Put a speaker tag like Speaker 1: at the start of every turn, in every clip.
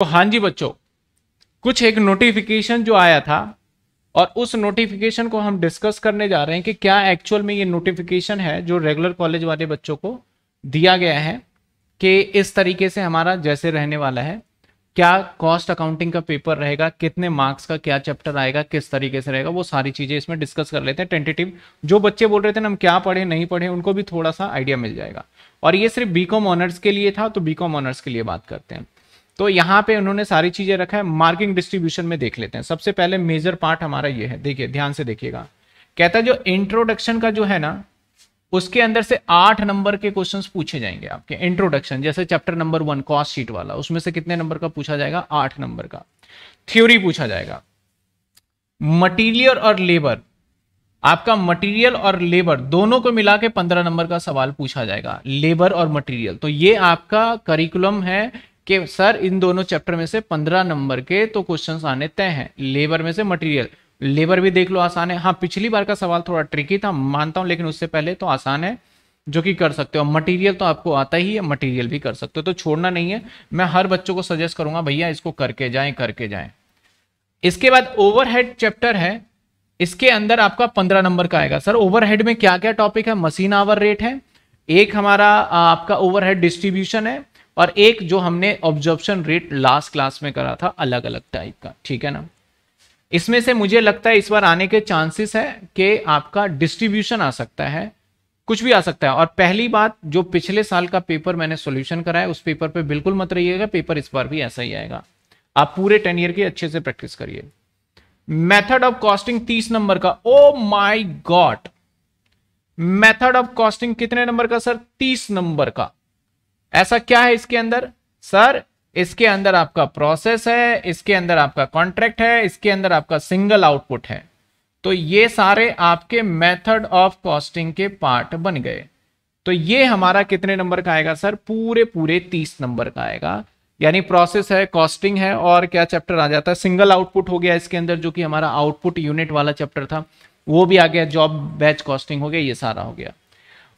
Speaker 1: तो हाँ जी बच्चों कुछ एक नोटिफिकेशन जो आया था और उस नोटिफिकेशन को हम डिस्कस करने जा रहे हैं कि क्या एक्चुअल में ये नोटिफिकेशन है जो रेगुलर कॉलेज वाले बच्चों को दिया गया है कि इस तरीके से हमारा जैसे रहने वाला है क्या कॉस्ट अकाउंटिंग का पेपर रहेगा कितने मार्क्स का क्या चैप्टर आएगा किस तरीके से रहेगा वो सारी चीज़ें इसमें डिस्कस कर लेते हैं टेंटेटिव जो बच्चे बोल रहे थे ना हम क्या पढ़े नहीं पढ़े उनको भी थोड़ा सा आइडिया मिल जाएगा और ये सिर्फ बी कॉम ऑनर्स के लिए था तो बी कॉम ऑनर्स के लिए बात करते हैं तो यहां पे उन्होंने सारी चीजें रखा है मार्किंग डिस्ट्रीब्यूशन में देख लेते हैं सबसे पहले मेजर पार्ट हमारा ये है देखिए ध्यान से देखिएगा कहता है जो इंट्रोडक्शन का जो है ना उसके अंदर से आठ नंबर के क्वेश्चंस पूछे जाएंगे आपके इंट्रोडक्शन जैसे chapter number one cost sheet वाला उसमें से कितने नंबर का पूछा जाएगा आठ नंबर का थ्योरी पूछा जाएगा मटीरियल और लेबर आपका मटेरियल और लेबर दोनों को मिला के पंद्रह नंबर का सवाल पूछा जाएगा लेबर और मटेरियल तो ये आपका करिकुलम है कि सर इन दोनों चैप्टर में से पंद्रह नंबर के तो क्वेश्चंस आने तय हैं लेबर में से मटेरियल लेबर भी देख लो आसान है हाँ पिछली बार का सवाल थोड़ा ट्रिकी था मानता हूँ लेकिन उससे पहले तो आसान है जो कि कर सकते हो मटेरियल तो आपको आता ही है मटेरियल भी कर सकते हो तो छोड़ना नहीं है मैं हर बच्चों को सजेस्ट करूंगा भैया इसको करके जाए करके जाए इसके बाद ओवरहेड चैप्टर है इसके अंदर आपका पंद्रह नंबर का आएगा सर ओवरहेड में क्या क्या टॉपिक है मशीन आवर रेट है एक हमारा आपका ओवरहेड डिस्ट्रीब्यूशन है और एक जो हमने ऑब्जर्प्शन रेट लास्ट क्लास में करा था अलग अलग टाइप का ठीक है ना इसमें से मुझे लगता है इस बार आने के चांसेस है कि आपका डिस्ट्रीब्यूशन आ सकता है कुछ भी आ सकता है और पहली बात जो पिछले साल का पेपर मैंने सोल्यूशन करा है उस पेपर पे बिल्कुल मत रहिएगा पेपर इस बार भी ऐसा ही आएगा आप पूरे टेन ईयर की अच्छे से प्रैक्टिस करिए मेथड ऑफ कॉस्टिंग तीस नंबर का oh my god method of costing कितने नंबर का सर तीस नंबर का ऐसा क्या है इसके अंदर सर इसके अंदर आपका प्रोसेस है इसके अंदर आपका कॉन्ट्रैक्ट है इसके अंदर आपका सिंगल आउटपुट है तो ये सारे आपके मेथड ऑफ कॉस्टिंग के पार्ट बन गए तो ये हमारा कितने नंबर का आएगा सर पूरे पूरे तीस नंबर का आएगा यानी प्रोसेस है कॉस्टिंग है और क्या चैप्टर आ जाता है सिंगल आउटपुट हो गया इसके अंदर जो कि हमारा आउटपुट यूनिट वाला चैप्टर था वो भी आ गया जॉब बैच कॉस्टिंग हो गया ये सारा हो गया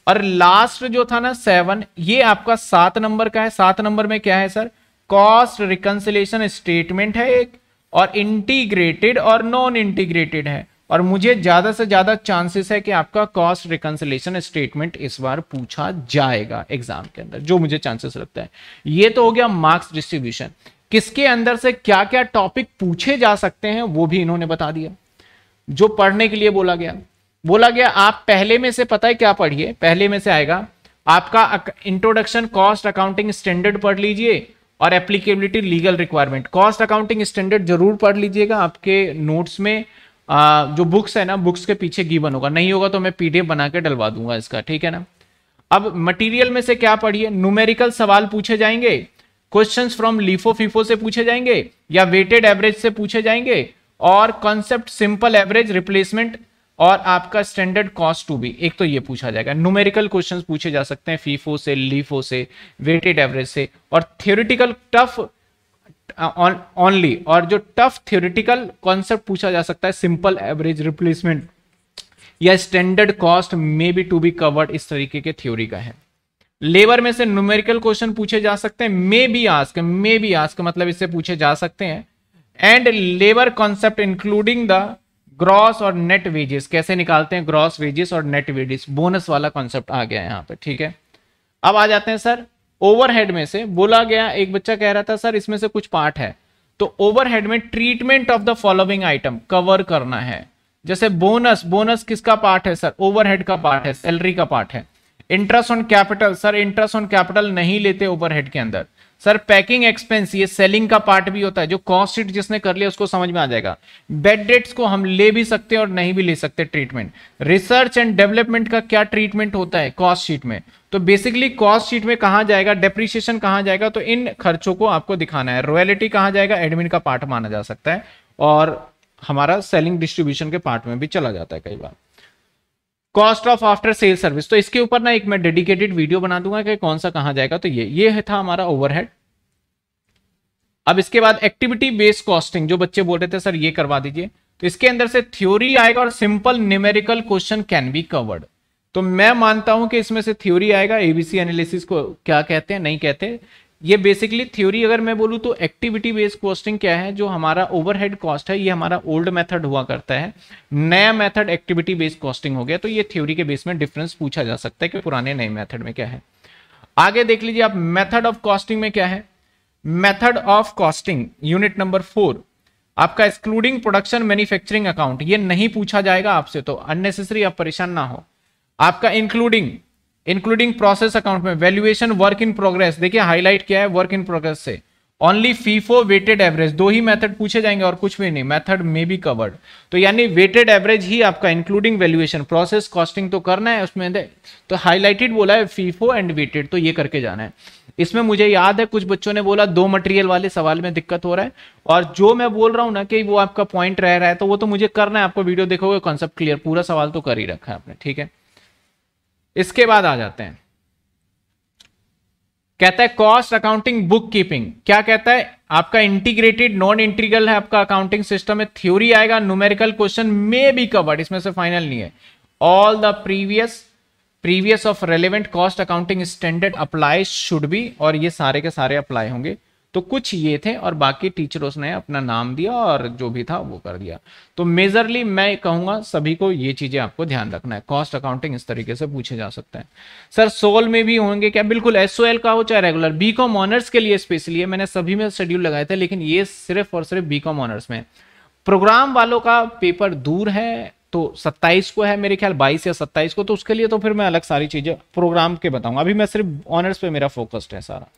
Speaker 1: और लास्ट जो था ना सेवन ये आपका सात नंबर का है सात नंबर में क्या है सर कॉस्ट रिकंसिलेशन स्टेटमेंट है एक और इंटीग्रेटेड और नॉन इंटीग्रेटेड है और मुझे ज्यादा से ज्यादा चांसेस है कि आपका कॉस्ट रिकंसिलेशन स्टेटमेंट इस बार पूछा जाएगा एग्जाम के अंदर जो मुझे चांसेस लगता है ये तो हो गया मार्क्स डिस्ट्रीब्यूशन किसके अंदर से क्या क्या टॉपिक पूछे जा सकते हैं वो भी इन्होंने बता दिया जो पढ़ने के लिए बोला गया बोला गया आप पहले में से पता है क्या पढ़िए पहले में से आएगा आपका इंट्रोडक्शन कॉस्ट अकाउंटिंग स्टैंडर्ड पढ़ लीजिए और applicability legal requirement cost accounting standard जरूर पढ़ लीजिएगा आपके नोट्स में आ, जो बुक्स है ना बुक्स के पीछे गिवन होगा नहीं होगा तो मैं पीडीएफ बना के डलवा दूंगा इसका ठीक है ना अब मटेरियल में से क्या पढ़िए न्यूमेरिकल सवाल पूछे जाएंगे क्वेश्चन फ्रॉम लीफो फीफो से पूछे जाएंगे या वेटेड एवरेज से पूछे जाएंगे और कॉन्सेप्ट सिंपल एवरेज रिप्लेसमेंट और आपका स्टैंडर्ड कॉस्ट टू बी एक तो ये पूछा जाएगा न्यूमेरिकल क्वेश्चंस पूछे जा सकते हैं फीफो से लीफो से वेटेड एवरेज से और थियोरिटिकल टफ ऑनली और जो टफ थियोरिटिकल कॉन्सेप्ट पूछा जा सकता है सिंपल एवरेज रिप्लेसमेंट या standard cost may be to be covered इस तरीके के थ्योरी का है लेबर में से न्यूमेरिकल क्वेश्चन पूछे जा सकते हैं may be asked may be asked मतलब इससे पूछे जा सकते हैं and labour concept including the gross और नेट वेजेस कैसे निकालते हैं ग्रॉस वेजेस और नेट वेजेस बोनस वाला कॉन्सेप्ट आ गया यहाँ पे ठीक है अब आ जाते हैं सर ओवरहेड में से बोला गया एक बच्चा कह रहा था सर इसमें से कुछ पार्ट है तो ओवरहेड में treatment of the following item cover करना है जैसे बोनस बोनस किसका पार्ट है सर ओवरहेड का पार्ट है सैलरी का पार्ट है interest on capital sir interest on capital नहीं लेते ओवरहेड के अंदर सर पैकिंग एक्सपेंस ये सेलिंग का पार्ट भी होता है जो कॉस्ट शीट जिसने कर लिया उसको समझ में आ जाएगा बेड डेट्स को हम ले भी सकते हैं और नहीं भी ले सकते ट्रीटमेंट रिसर्च एंड डेवलपमेंट का क्या ट्रीटमेंट होता है कॉस्ट शीट में तो बेसिकली कॉस्ट शीट में कहा जाएगा डेप्रिशिएशन कहा जाएगा तो इन खर्चों को आपको दिखाना है रॉयलिटी कहा जाएगा एडमिन का पार्ट माना जा सकता है और हमारा सेलिंग डिस्ट्रीब्यूशन के पार्ट में भी चला जाता है कई बार cost of after sale service तो इसके ऊपर ना एक मैं डेडिकेटेड वीडियो बना दूंगा कि कौन सा कहां जाएगा तो ये ये था हमारा ओवरहेड अब इसके बाद एक्टिविटी बेस्ड कॉस्टिंग जो बच्चे बोल रहे थे सर ये करवा दीजिए तो इसके अंदर से थ्योरी आएगा और simple numerical question can be covered तो मैं मानता हूं कि इसमें से थ्योरी आएगा एबीसी एनालिसिस को क्या कहते हैं नहीं कहते ये बेसिकली थ्योरी अगर मैं बोलूँ तो एक्टिविटी बेस्ड कॉस्टिंग क्या है जो हमारा ओवरहेड कॉस्ट है ये हमारा ओल्ड मेथड हुआ करता है नया मेथड एक्टिविटी बेस्ड कॉस्टिंग हो गया तो ये थ्योरी के बेस में डिफरेंस पूछा जा सकता है कि पुराने नए मेथड में क्या है आगे देख लीजिए आप मेथड ऑफ कॉस्टिंग में क्या है method of costing unit number four आपका एक्सक्लूडिंग प्रोडक्शन मैन्युफैक्चरिंग अकाउंट ये नहीं पूछा जाएगा आपसे तो अननेसेसरी आप परेशान ना हो आपका इंक्लूडिंग इंक्लूडिंग प्रोसेस अकाउंट में वैल्यूएशन वर्क इन प्रोग्रेस देखिए हाईलाइट किया है वर्क इन प्रोग्रेस से ओनली फीफो वेटेड एवरेज दो ही मेथड पूछे जाएंगे और कुछ भी नहीं मेथड में भी कवर्ड तो यानी वेटेड एवरेज ही आपका इंक्लूडिंग वैल्यूएशन प्रोसेस कॉस्टिंग तो करना है उसमें दे तो हाईलाइटेड बोला है फीफो एंड वेटेड तो ये करके जाना है इसमें मुझे याद है कुछ बच्चों ने बोला दो मटेरियल वाले सवाल में दिक्कत हो रहा है और जो मैं बोल रहा हूँ ना कि वो आपका पॉइंट रह रहा है तो वो तो मुझे करना है आपको वीडियो देखोगे कॉन्सेप्ट क्लियर पूरा सवाल तो कर ही रखा है आपने ठीक है इसके बाद आ जाते हैं कहता है कॉस्ट अकाउंटिंग बुक कीपिंग क्या कहता है आपका इंटीग्रेटेड नॉन इंटीग्रल है आपका अकाउंटिंग सिस्टम है थ्योरी आएगा न्यूमेरिकल क्वेश्चन में भी कवर्ड इसमें से फाइनल नहीं है all the previous previous of relevant cost accounting standard apply should be और ये सारे के सारे अप्लाई होंगे तो कुछ ये थे और बाकी टीचरों ने अपना नाम दिया और जो भी था वो कर दिया तो मेजरली मैं कहूंगा सभी को ये चीज़ें आपको ध्यान रखना है कॉस्ट अकाउंटिंग इस तरीके से पूछे जा सकते हैं सर सोल में भी होंगे क्या बिल्कुल एस का हो चाहे रेगुलर बी कॉम ऑनर्स के लिए स्पेशली मैंने सभी में शेड्यूल लगाए थे लेकिन ये सिर्फ और सिर्फ बी ऑनर्स में प्रोग्राम वालों का पेपर दूर है तो 27 को है मेरे ख्याल 22 या 27 को तो उसके लिए तो फिर मैं अलग सारी चीज़ें प्रोग्राम के बताऊंगा अभी मैं सिर्फ ऑनर्स पे मेरा फोकस्ड है सारा